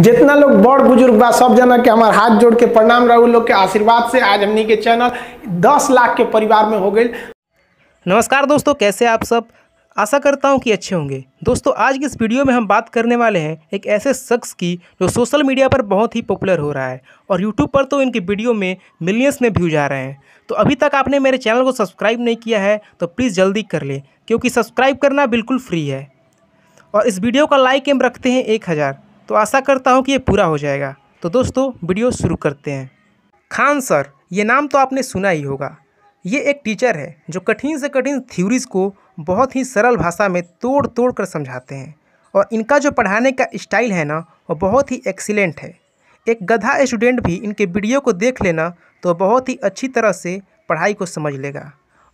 जितना लोग बड़ बुजुर्ग बा सब जना के हमार हाथ जोड़ के प्रणाम रहू लोग के आशीर्वाद से आज हमनी के चैनल दस लाख के परिवार में हो गए नमस्कार दोस्तों कैसे आप सब आशा करता हूँ कि अच्छे होंगे दोस्तों आज की इस वीडियो में हम बात करने वाले हैं एक ऐसे शख्स की जो सोशल मीडिया पर बहुत ही पॉपुलर हो रहा है और यूट्यूब पर तो इनकी वीडियो में मिलियंस में व्यूज आ रहे हैं तो अभी तक आपने मेरे चैनल को सब्सक्राइब नहीं किया है तो प्लीज़ जल्दी कर लें क्योंकि सब्सक्राइब करना बिल्कुल फ्री है और इस वीडियो का लाइक एम रखते हैं एक हज़ार तो आशा करता हूँ कि ये पूरा हो जाएगा तो दोस्तों वीडियो शुरू करते हैं खान सर ये नाम तो आपने सुना ही होगा ये एक टीचर है जो कठिन से कठिन थ्योरीज़ को बहुत ही सरल भाषा में तोड़ तोड़ कर समझाते हैं और इनका जो पढ़ाने का स्टाइल है ना वो बहुत ही एक्सीलेंट है एक गधा स्टूडेंट भी इनके वीडियो को देख लेना तो बहुत ही अच्छी तरह से पढ़ाई को समझ लेगा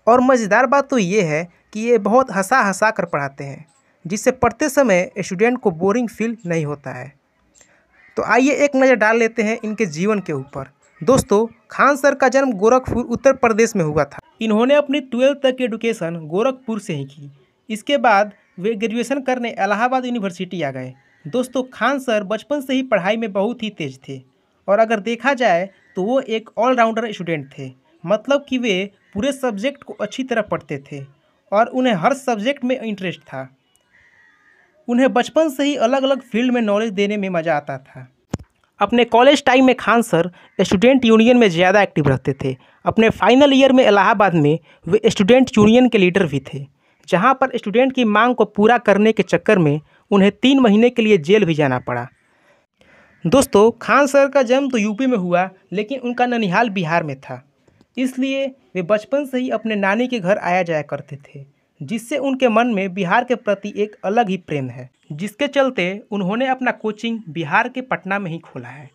और मज़ेदार बात तो ये है कि ये बहुत हंसा हंसा कर पढ़ाते हैं जिससे पढ़ते समय स्टूडेंट को बोरिंग फील नहीं होता है तो आइए एक नज़र डाल लेते हैं इनके जीवन के ऊपर दोस्तों खान सर का जन्म गोरखपुर उत्तर प्रदेश में हुआ था इन्होंने अपनी ट्वेल्थ तक एडुकेशन गोरखपुर से ही की इसके बाद वे ग्रेजुएशन करने इलाहाबाद यूनिवर्सिटी आ गए दोस्तों खान सर बचपन से ही पढ़ाई में बहुत ही तेज थे और अगर देखा जाए तो वो एक ऑलराउंडर स्टूडेंट थे मतलब कि वे पूरे सब्जेक्ट को अच्छी तरह पढ़ते थे और उन्हें हर सब्जेक्ट में इंटरेस्ट था उन्हें बचपन से ही अलग अलग फील्ड में नॉलेज देने में मज़ा आता था अपने कॉलेज टाइम में खान सर स्टूडेंट यूनियन में ज़्यादा एक्टिव रहते थे अपने फाइनल ईयर में इलाहाबाद में वे स्टूडेंट यूनियन के लीडर भी थे जहाँ पर स्टूडेंट की मांग को पूरा करने के चक्कर में उन्हें तीन महीने के लिए जेल भी जाना पड़ा दोस्तों खान सर का जन्म तो यूपी में हुआ लेकिन उनका ननिहाल बिहार में था इसलिए वे बचपन से ही अपने नानी के घर आया जाया करते थे जिससे उनके मन में बिहार के प्रति एक अलग ही प्रेम है जिसके चलते उन्होंने अपना कोचिंग बिहार के पटना में ही खोला है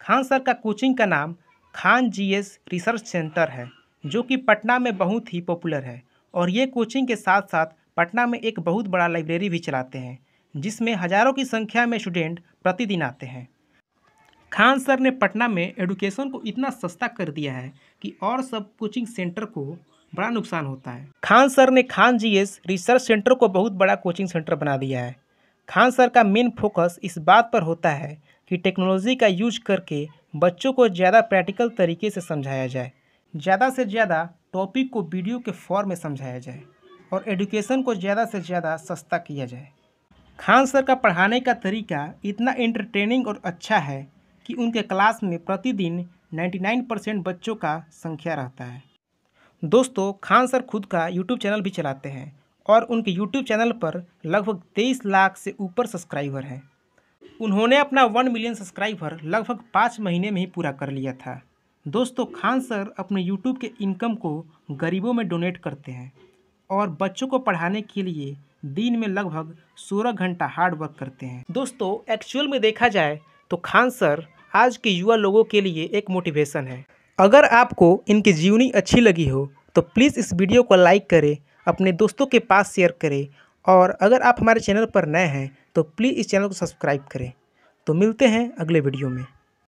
खान सर का कोचिंग का नाम खान जीएस रिसर्च सेंटर है जो कि पटना में बहुत ही पॉपुलर है और ये कोचिंग के साथ साथ पटना में एक बहुत बड़ा लाइब्रेरी भी चलाते हैं जिसमें हज़ारों की संख्या में स्टूडेंट प्रतिदिन आते हैं खान सर ने पटना में एडुकेशन को इतना सस्ता कर दिया है कि और सब कोचिंग सेंटर को बड़ा नुकसान होता है खान सर ने खान जीएस रिसर्च सेंटर को बहुत बड़ा कोचिंग सेंटर बना दिया है खान सर का मेन फोकस इस बात पर होता है कि टेक्नोलॉजी का यूज करके बच्चों को ज़्यादा प्रैक्टिकल तरीके से समझाया जाए ज़्यादा से ज़्यादा टॉपिक को वीडियो के फॉर्म में समझाया जाए और एडुकेशन को ज़्यादा से ज़्यादा सस्ता किया जाए खान सर का पढ़ाने का तरीका इतना इंटरटेनिंग और अच्छा है कि उनके क्लास में प्रतिदिन 99 परसेंट बच्चों का संख्या रहता है दोस्तों खान सर खुद का यूट्यूब चैनल भी चलाते हैं और उनके यूट्यूब चैनल पर लगभग तेईस लाख से ऊपर सब्सक्राइबर हैं उन्होंने अपना वन मिलियन सब्सक्राइबर लगभग पाँच महीने में ही पूरा कर लिया था दोस्तों खान सर अपने यूट्यूब के इनकम को गरीबों में डोनेट करते हैं और बच्चों को पढ़ाने के लिए दिन में लगभग सोलह घंटा हार्ड वर्क करते हैं दोस्तों एक्चुअल में देखा जाए तो खान सर आज के युवा लोगों के लिए एक मोटिवेशन है अगर आपको इनकी जीवनी अच्छी लगी हो तो प्लीज़ इस वीडियो को लाइक करें अपने दोस्तों के पास शेयर करें और अगर आप हमारे चैनल पर नए हैं तो प्लीज़ इस चैनल को सब्सक्राइब करें तो मिलते हैं अगले वीडियो में